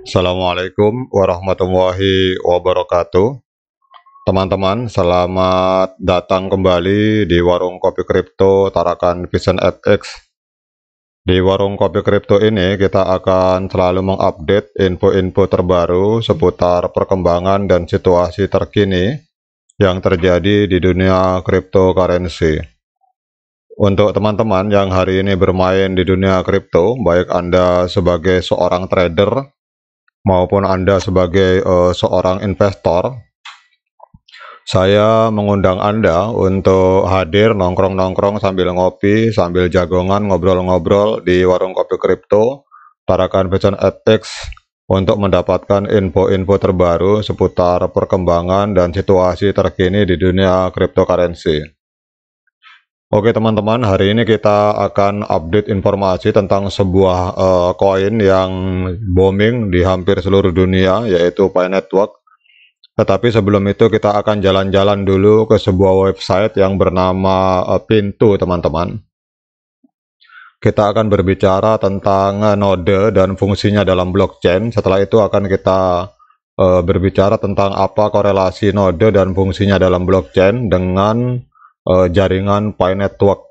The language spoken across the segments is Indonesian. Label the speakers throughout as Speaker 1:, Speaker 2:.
Speaker 1: Assalamualaikum warahmatullahi wabarakatuh. Teman-teman, selamat datang kembali di Warung Kopi Kripto Tarakan Vision FX. Di Warung Kopi Kripto ini kita akan selalu mengupdate info-info terbaru seputar perkembangan dan situasi terkini yang terjadi di dunia cryptocurrency untuk teman-teman yang hari ini bermain di dunia kripto, baik Anda sebagai seorang trader maupun Anda sebagai uh, seorang investor, saya mengundang Anda untuk hadir nongkrong-nongkrong sambil ngopi, sambil jagongan, ngobrol-ngobrol di warung kopi kripto, Tarakan Vision Ethics untuk mendapatkan info-info terbaru seputar perkembangan dan situasi terkini di dunia cryptocurrency. Oke teman-teman, hari ini kita akan update informasi tentang sebuah eh, koin uh, yang booming di hampir seluruh dunia, yaitu Pi Network. Tetapi sebelum itu kita akan jalan-jalan dulu ke sebuah website yang bernama uh, Pintu, teman-teman. Kita akan berbicara tentang uh, node dan fungsinya dalam blockchain. Setelah itu akan kita uh, berbicara tentang apa korelasi node dan fungsinya dalam blockchain dengan uh, jaringan Pi Network.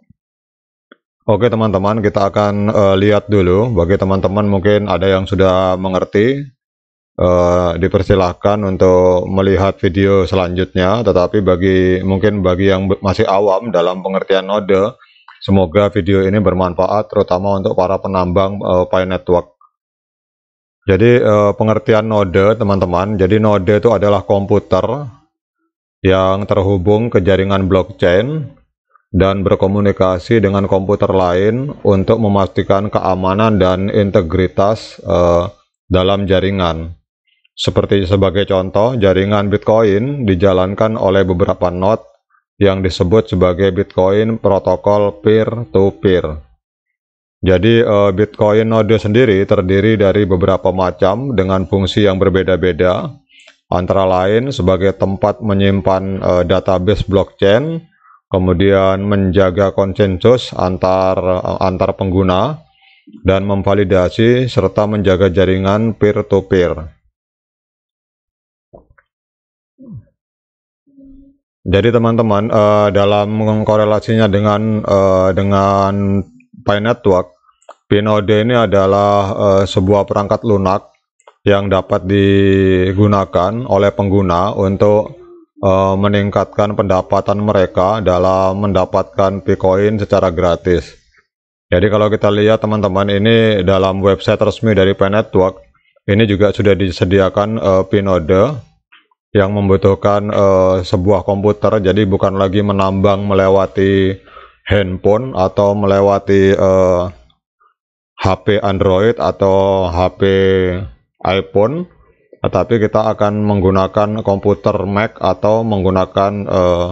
Speaker 1: Oke teman-teman, kita akan uh, lihat dulu. Bagi teman-teman mungkin ada yang sudah mengerti, uh, dipersilahkan untuk melihat video selanjutnya. Tetapi bagi mungkin bagi yang masih awam dalam pengertian node, semoga video ini bermanfaat terutama untuk para penambang uh, Pi Network. Jadi pengertian node teman-teman, jadi node itu adalah komputer yang terhubung ke jaringan blockchain dan berkomunikasi dengan komputer lain untuk memastikan keamanan dan integritas uh, dalam jaringan. Seperti sebagai contoh, jaringan Bitcoin dijalankan oleh beberapa node yang disebut sebagai Bitcoin protokol peer-to-peer. Jadi eh, Bitcoin node sendiri terdiri dari beberapa macam dengan fungsi yang berbeda-beda antara lain sebagai tempat menyimpan uh, database blockchain, kemudian menjaga konsensus antar uh, antar pengguna dan memvalidasi serta menjaga jaringan peer to peer. Jadi teman-teman uh, dalam korelasinya dengan uh, dengan Pi Network, Pinode ini adalah uh, sebuah perangkat lunak yang dapat digunakan oleh pengguna untuk uh, meningkatkan pendapatan mereka dalam mendapatkan Bitcoin secara gratis. Jadi kalau kita lihat teman-teman ini dalam website resmi dari P Network ini juga sudah disediakan uh, pinode yang membutuhkan uh, sebuah komputer jadi bukan lagi menambang melewati handphone atau melewati uh, HP Android atau HP iPhone, tetapi kita akan menggunakan komputer Mac atau menggunakan eh,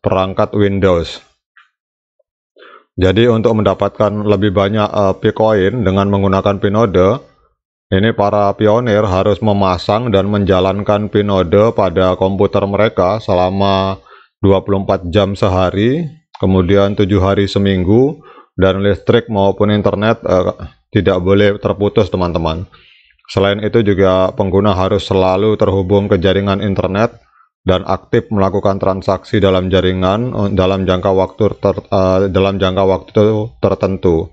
Speaker 1: perangkat Windows. Jadi untuk mendapatkan lebih banyak eh, Bitcoin dengan menggunakan Pinode, ini para pionir harus memasang dan menjalankan Pinode pada komputer mereka selama 24 jam sehari, kemudian 7 hari seminggu, dan listrik maupun internet eh, tidak boleh terputus teman-teman. Selain itu juga pengguna harus selalu terhubung ke jaringan internet dan aktif melakukan transaksi dalam jaringan eh, dalam jangka waktu ter, uh, dalam jangka waktu tertentu.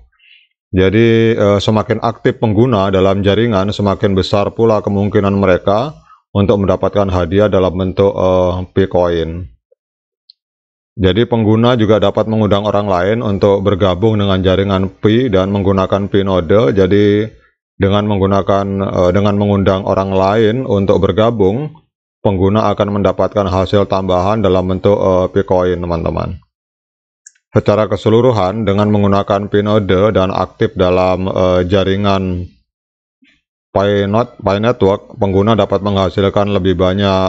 Speaker 1: Jadi uh, semakin aktif pengguna dalam jaringan, semakin besar pula kemungkinan mereka untuk mendapatkan hadiah dalam bentuk uh, Bitcoin. Jadi pengguna juga dapat mengundang orang lain untuk bergabung dengan jaringan Pi dan menggunakan Pi node. Jadi dengan menggunakan uh, dengan mengundang orang lain untuk bergabung, pengguna akan mendapatkan hasil tambahan dalam bentuk uh, Bitcoin, teman-teman. Secara keseluruhan, dengan menggunakan Pinode dan aktif dalam uh, jaringan Pi Network, pengguna dapat menghasilkan lebih banyak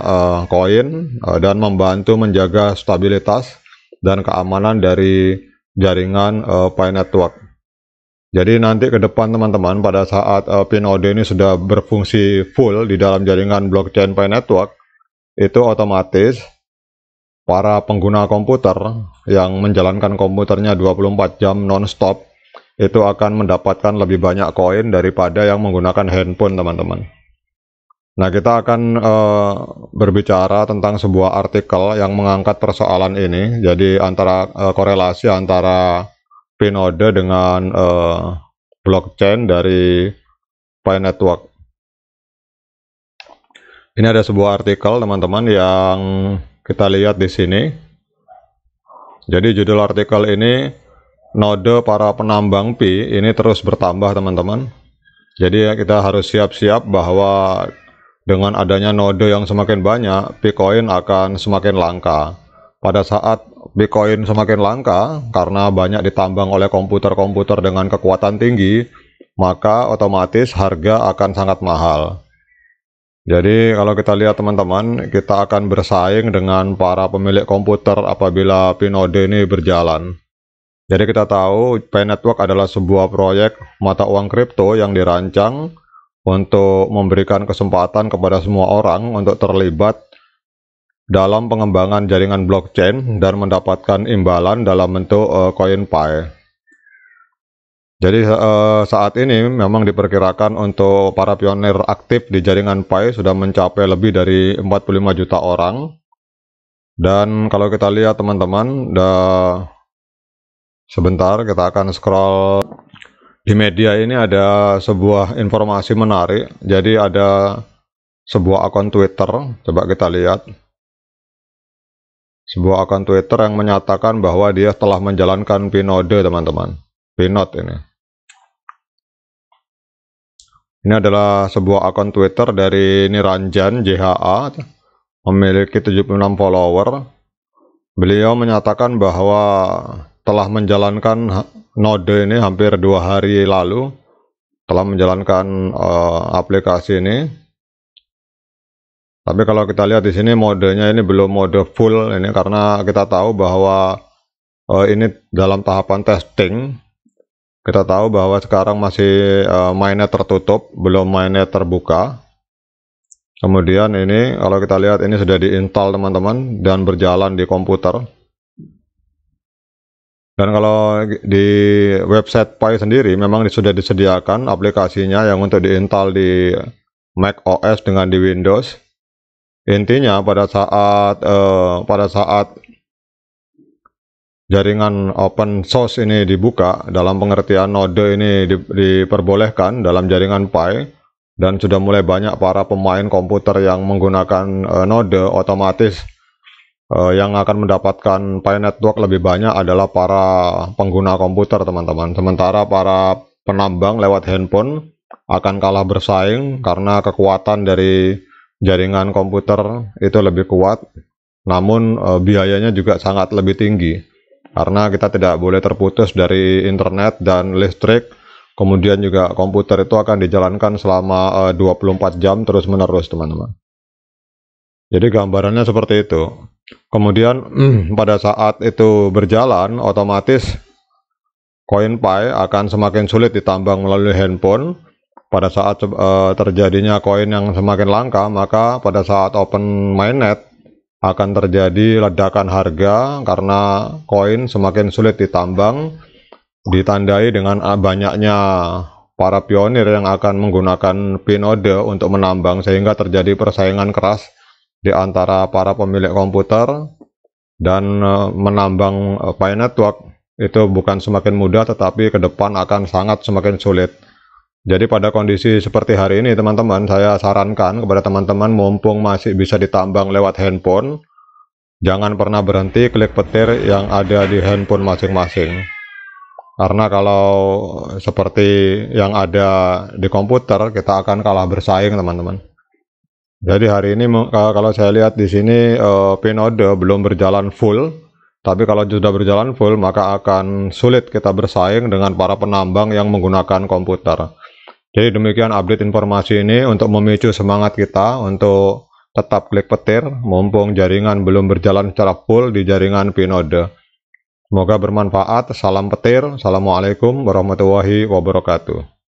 Speaker 1: koin uh, dan membantu menjaga stabilitas dan keamanan dari jaringan uh, Pi Network. Jadi nanti ke depan teman-teman pada saat uh, eh, Pinode ini sudah berfungsi full di dalam jaringan blockchain Pi Network, itu otomatis para pengguna komputer yang menjalankan komputernya 24 jam non-stop itu akan mendapatkan lebih banyak koin daripada yang menggunakan handphone teman-teman. Nah kita akan uh, berbicara tentang sebuah artikel yang mengangkat persoalan ini, jadi antara uh, korelasi antara Pinode dengan uh, blockchain dari Pi Network. Ini ada sebuah artikel teman-teman yang kita lihat di sini. Jadi judul artikel ini node para penambang pi ini terus bertambah teman-teman. Jadi ya, kita harus siap-siap bahwa dengan adanya node yang semakin banyak, Bitcoin akan semakin langka. Pada saat Bitcoin semakin langka karena banyak ditambang oleh komputer-komputer dengan kekuatan tinggi, maka otomatis harga akan sangat mahal. Jadi kalau kita lihat teman-teman, kita akan bersaing dengan para pemilik komputer apabila Pinode ini berjalan. Jadi kita tahu Pay Network adalah sebuah proyek mata uang kripto yang dirancang untuk memberikan kesempatan kepada semua orang untuk terlibat dalam pengembangan jaringan blockchain dan mendapatkan imbalan dalam bentuk uh, eh, koin pie. Jadi uh, saat ini memang diperkirakan untuk para pionir aktif di jaringan Pi sudah mencapai lebih dari 45 juta orang. Dan kalau kita lihat teman-teman, sebentar kita akan scroll di media ini ada sebuah informasi menarik. Jadi ada sebuah akun Twitter, coba kita lihat sebuah akun Twitter yang menyatakan bahwa dia telah menjalankan pinode teman-teman pinot ini ini adalah sebuah akun Twitter dari Niranjan JHA memiliki 76 follower beliau menyatakan bahwa telah menjalankan node ini hampir dua hari lalu telah menjalankan uh, aplikasi ini tapi kalau kita lihat di sini modenya ini belum mode full ini karena kita tahu bahwa uh, ini dalam tahapan testing. Kita tahu bahwa sekarang masih uh, eh, mainnet tertutup, belum mainnya terbuka. Kemudian ini kalau kita lihat ini sudah diinstal teman-teman dan berjalan di komputer. Dan kalau di website Pi sendiri memang sudah disediakan aplikasinya yang untuk diinstal di Mac OS dengan di Windows intinya pada saat uh, pada saat jaringan open source ini dibuka dalam pengertian node ini di, diperbolehkan dalam jaringan Pi dan sudah mulai banyak para pemain komputer yang menggunakan uh, node otomatis uh, yang akan mendapatkan Pi network lebih banyak adalah para pengguna komputer teman-teman sementara para penambang lewat handphone akan kalah bersaing karena kekuatan dari jaringan komputer itu lebih kuat, namun e, biayanya juga sangat lebih tinggi karena kita tidak boleh terputus dari internet dan listrik. Kemudian juga komputer itu akan dijalankan selama e, eh, 24 jam terus-menerus, teman-teman. Jadi gambarannya seperti itu. Kemudian pada saat itu berjalan, otomatis CoinPay akan semakin sulit ditambang melalui handphone pada saat uh, terjadinya koin yang semakin langka, maka pada saat open mainnet akan terjadi ledakan harga karena koin semakin sulit ditambang, ditandai dengan eh, banyaknya para pionir yang akan menggunakan pinode untuk menambang sehingga terjadi persaingan keras di antara para pemilik komputer dan eh, menambang uh, itu bukan semakin mudah tetapi ke depan akan sangat semakin sulit. Jadi pada kondisi seperti hari ini teman-teman saya sarankan kepada teman-teman mumpung masih bisa ditambang lewat handphone jangan pernah berhenti klik petir yang ada di handphone masing-masing karena kalau seperti yang ada di komputer kita akan kalah bersaing teman-teman jadi hari ini kalau saya lihat di sini eh, pinode belum berjalan full tapi kalau sudah berjalan full, maka akan sulit kita bersaing dengan para penambang yang menggunakan komputer. Jadi demikian update informasi ini untuk memicu semangat kita untuk tetap klik petir mumpung jaringan belum berjalan secara full di jaringan Pinode. Semoga bermanfaat. Salam petir. Assalamualaikum warahmatullahi wabarakatuh.